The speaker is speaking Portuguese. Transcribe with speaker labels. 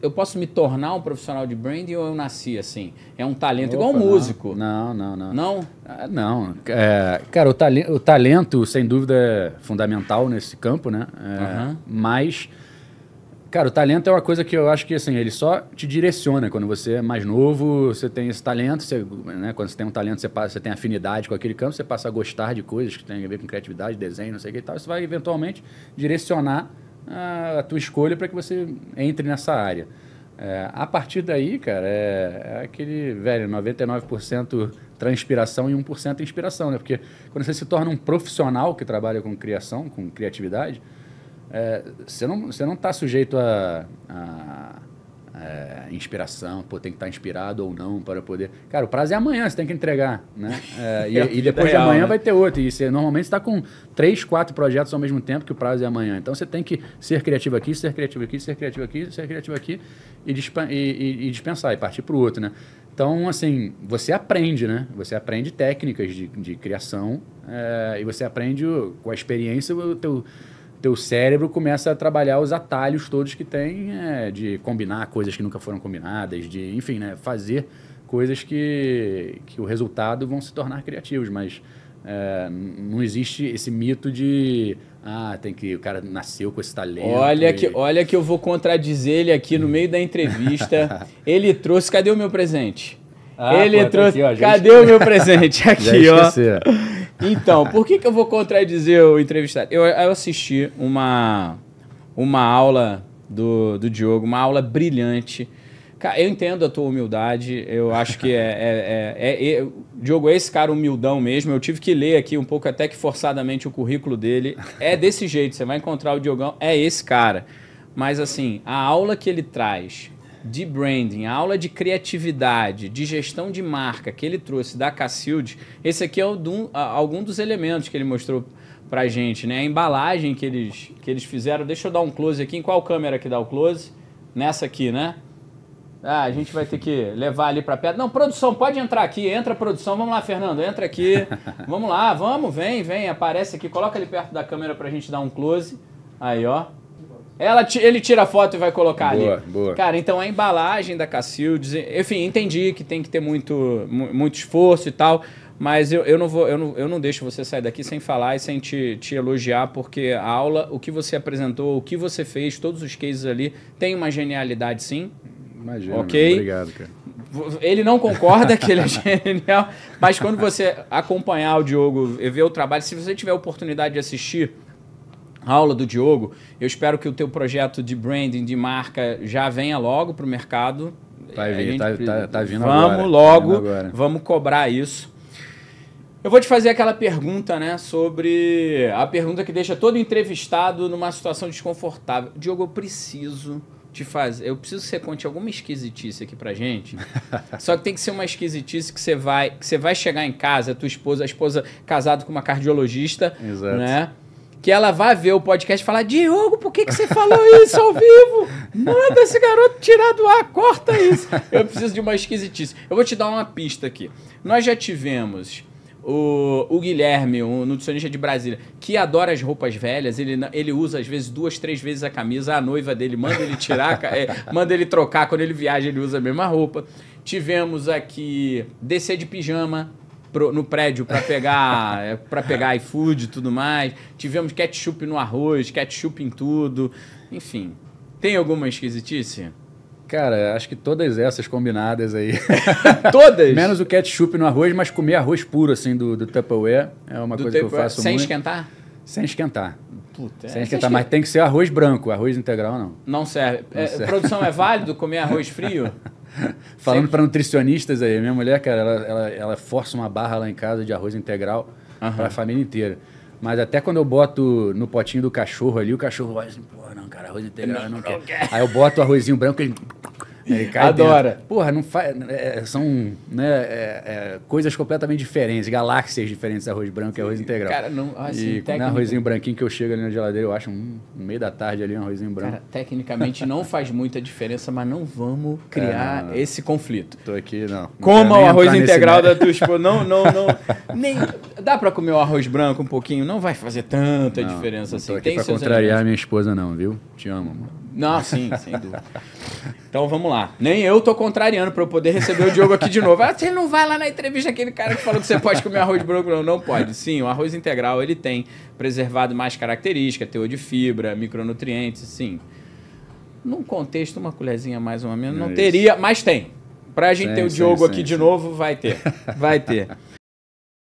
Speaker 1: eu posso me tornar um profissional de branding ou eu nasci assim? É um talento Opa, igual um músico.
Speaker 2: Não, não, não. Não? Não. Ah, não. É, cara, o, o talento, sem dúvida, é fundamental nesse campo, né? É, Mas, cara, o talento é uma coisa que eu acho que, assim, ele só te direciona. Quando você é mais novo, você tem esse talento. Você, né, quando você tem um talento, você, passa, você tem afinidade com aquele campo, você passa a gostar de coisas que têm a ver com criatividade, desenho, não sei o que e tal. Isso vai, eventualmente, direcionar a, a tua escolha para que você entre nessa área. É, a partir daí, cara, é, é aquele velho 99% transpiração e 1% inspiração, né? Porque quando você se torna um profissional que trabalha com criação, com criatividade, é, você não está sujeito a, a é, inspiração, pô, tem que estar inspirado ou não para poder. Cara, o prazo é amanhã, você tem que entregar, né? É, e, é e, depois de amanhã né? vai ter outro. E você normalmente está com três, quatro projetos ao mesmo tempo que o prazo é amanhã. Então você tem que ser criativo aqui, ser criativo aqui, ser criativo aqui, ser criativo aqui e, disp e, e, e dispensar e partir para o outro, né? Então, assim, você aprende, né? Você aprende técnicas de, de criação é, e você aprende o, com a experiência o teu teu cérebro começa a trabalhar os atalhos todos que tem é, de combinar coisas que nunca foram combinadas, de, enfim, né, fazer coisas que, que o resultado vão se tornar criativos, mas é, não existe esse mito de ah, tem que o cara nasceu com esse talento. Olha e... que olha que eu vou contradizer ele aqui no meio da entrevista. ele trouxe, cadê o meu presente?
Speaker 1: Ah, ele pô, tá trouxe. aqui, ó, Cadê o meu presente? Aqui, ó. Então, por que, que eu vou contradizer o entrevistado? Eu, eu assisti uma, uma aula do, do Diogo, uma aula brilhante. Cara, eu entendo a tua humildade, eu acho que é, é, é, é, Diogo é esse cara humildão mesmo. Eu tive que ler aqui um pouco, até que forçadamente, o currículo dele. É desse jeito, você vai encontrar o Diogão, é esse cara. Mas assim, a aula que ele traz de branding, a aula de criatividade, de gestão de marca que ele trouxe da Cacilde, esse aqui é do, a, algum dos elementos que ele mostrou pra gente, né? A embalagem que eles, que eles fizeram. Deixa eu dar um close aqui. Em qual câmera que dá o close? Nessa aqui, né? Ah, a gente vai ter que levar ali para perto. Não, produção, pode entrar aqui. Entra, produção. Vamos lá, Fernando, entra aqui. vamos lá, vamos, vem, vem. Aparece aqui, coloca ali perto da câmera para a gente dar um close. Aí, ó. Ela, ele tira a foto e vai colocar boa, ali. Boa. Boa. Cara, então a embalagem da Cacildes, enfim, entendi que tem que ter muito, muito esforço e tal. Mas eu, eu, não vou, eu, não, eu não deixo você sair daqui sem falar e sem te, te elogiar, porque a aula, o que você apresentou, o que você fez, todos os cases ali, tem uma genialidade sim.
Speaker 2: Imagina, ok? Obrigado, cara.
Speaker 1: Ele não concorda que ele é genial, mas quando você acompanhar o Diogo e ver o trabalho, se você tiver a oportunidade de assistir, aula do Diogo, eu espero que o teu projeto de branding, de marca, já venha logo para o mercado. Vai tá vir, gente... tá, tá, tá, vindo vamos agora. Tá logo, vindo agora. Vamos cobrar isso. Eu vou te fazer aquela pergunta, né, sobre a pergunta que deixa todo entrevistado numa situação desconfortável. Diogo, eu preciso te fazer, eu preciso que você conte alguma esquisitice aqui pra gente. Só que tem que ser uma esquisitice que você vai, que você vai chegar em casa, a tua esposa, a esposa casado com uma cardiologista, Exato. né? que ela vai ver o podcast e falar: Diogo, por que, que você falou isso ao vivo? Manda esse garoto tirar do ar, corta isso. Eu preciso de uma esquisitice. Eu vou te dar uma pista aqui. Nós já tivemos o, o Guilherme, um nutricionista de Brasília, que adora as roupas velhas, ele, ele usa às vezes duas, três vezes a camisa, a noiva dele manda ele tirar, é, manda ele trocar, quando ele viaja ele usa a mesma roupa. Tivemos aqui descer de pijama, pro, no prédio para pegar é, para pegar iFood e tudo mais. Tivemos ketchup no arroz, ketchup em tudo. Enfim, tem alguma esquisitice?
Speaker 2: Cara, acho que todas essas combinadas aí. todas? Menos o ketchup no arroz, mas comer arroz puro, assim, do, do Tupperware. É uma do coisa que eu faço sem muito. Sem esquentar? Sem esquentar. Puta, sem é, esquentar, mas que... tem que ser arroz branco, arroz integral não. Não serve. Não é, serve. Produção é
Speaker 1: válido comer arroz frio? Falando para
Speaker 2: nutricionistas aí, minha mulher, cara, ela, ela, ela, força uma barra lá em casa de arroz integral uhum. para a família inteira. Mas até quando eu boto no potinho do cachorro ali, o cachorro vai assim, pô, não, cara, arroz integral eu não, não quero. Aí eu boto o arrozinho branco, ele é, Adora. Dentro. Porra, não faz. É, é, são né, é, é, coisas completamente diferentes, galáxias diferentes, arroz branco Sim. e arroz integral. Cara, não. Assim, e né, técnica... arrozinho branquinho que eu chego ali na geladeira, eu acho um, no meio da tarde ali um arrozinho branco. Cara,
Speaker 1: tecnicamente não faz muita diferença, mas não vamos criar não,
Speaker 2: esse conflito. Tô aqui, não. Coma o arroz integral da tua esposa. Não, não, não. Nem.
Speaker 1: Dá para comer o arroz branco um pouquinho, não vai fazer tanta não, diferença não assim. Tô aqui contrariar
Speaker 2: minha esposa, não, viu? Te amo, mano.
Speaker 1: Não, sim, sem dúvida. Então vamos lá. Nem eu tô contrariando para eu poder receber o Diogo aqui de novo. Ah, você não vai lá na entrevista aquele cara que falou que você pode comer arroz branco? Não, não pode. Sim, o arroz integral ele tem preservado mais característica, teor de fibra, micronutrientes, sim. Num contexto, uma colherzinha mais ou menos não, não é teria, mas tem. para a gente sim, ter o Diogo sim, aqui sim, de novo, vai ter. Vai ter.